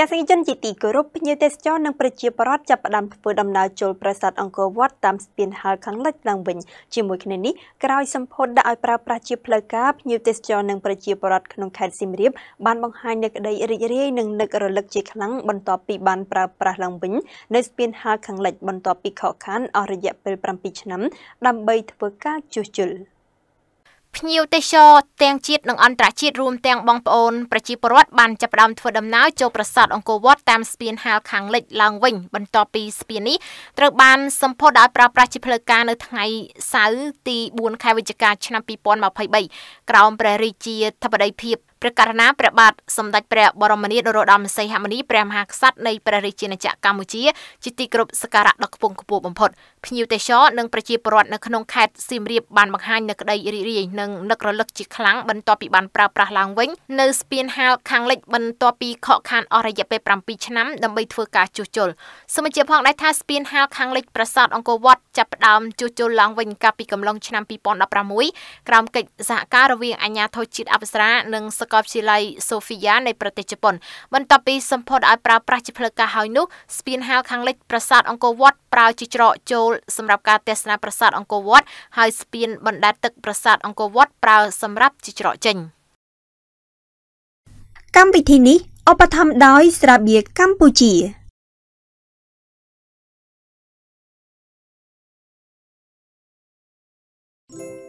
ទស្សនិកជនជាទីគោរពភ្ញៀវទេសចរនិងប្រជាពលរដ្ឋចាប់ផ្ដើមធ្វើដំណើរចូលប្រាសាទអង្គរវត្តតាមស្ពានហលខាងលិចឡើងវិញជាមួយគ្នានេះក្រោយសម្ពោធដាក់ឲ្យប្រើប្រាស់ជាផ្លូវការភ្ញៀវទេសចរនិងប្រជាពលរដ្ឋក្នុងខេត្តសៀមរាបបានបង្ហាញនូវក្តីរីករាយនិងនឹករលឹកជាខ្លាំងបន្ទាប់ពីបានប្រើប្រាស់ឡើងវិញនៅស្ពានហលខាងលិចបន្ទាប់ពីខកខានអស់រយៈពេល7ឆ្នាំដើម្បីធ្វើការជួសជុល។ភ្ញៀវទេសចរទាំងជាតិនិងអន្តរជាតិរួមទាំងបងប្អូនប្រជាពលរដ្ឋបានចាប់ផ្ដើមធ្វើដំណើរចូលប្រាសាទអង្គរវត្តតាមស្ពាន ហាលខាងលិច ឡើងវិញបន្ទាប់ពីស្ពាននេះត្រូវបានសម្ពោធដោយប្រើប្រាស់ជាផ្លូវការនៅថ្ងៃសៅរ៍ទី4ខែវិច្ឆិកាឆ្នាំ2023ក្រោមព្រះរាជាធិបតីភាពព្រះករណាព្រះបាទសម្ដេចព្រះបរមនាថនរោត្តមសីហមុនីព្រះមហាក្សត្រនៃព្រះរាជាណាចក្រកម្ពុជាជាទីគោរពសក្ការៈដ៏ខ្ពង់ខ្ពស់បំផុតភ្ញៀវទេសចរនិងប្រជាពលរដ្ឋនៅក្នុងខេត្តសៀមរាបបានបង្ហាញនៅក្តីរីករាយនិងនឹករលឹកជាខ្លាំងបន្ទាប់ពីបានប្រើប្រាស់ឡើងវិញនៅស្ពានហាលខាងលិចបន្ទាប់ពីខកខានអស់រយៈពេល7ឆ្នាំដើម្បីធ្វើការជួសជុលសមាជិកផងដែរថាស្ពានហាលខាងលិចប្រាសាទអង្គរវត្តចាប់ផ្ដើមជួសជុលឡើងវិញ កាលពីកំឡុងឆ្នាំ2016ក្រោមកិច្ចសហការរវាងអាជ្ញាធរជាតិអប្សរានិងសកលវិទ្យាល័យ Sofia នៃប្រទេសជប៉ុនបន្ទាប់ពីសម្ពោធឲ្យប្រើប្រាស់ជាផ្លូវការហើយនោះស្ពានហាលខាងលិចប្រាសាទអង្គរវត្តប្រើជាច្រកចូលសម្រាប់ការទស្សនាប្រាសាទអង្គរវត្តហើយស្ពានបណ្ដែតទឹក ប្រាសាទអង្គរវត្តប្រើសម្រាប់ជាច្រកចេញកម្មវិធីនេះឧបត្ថម្ភដោយ ស្រាបៀរកម្ពុជា។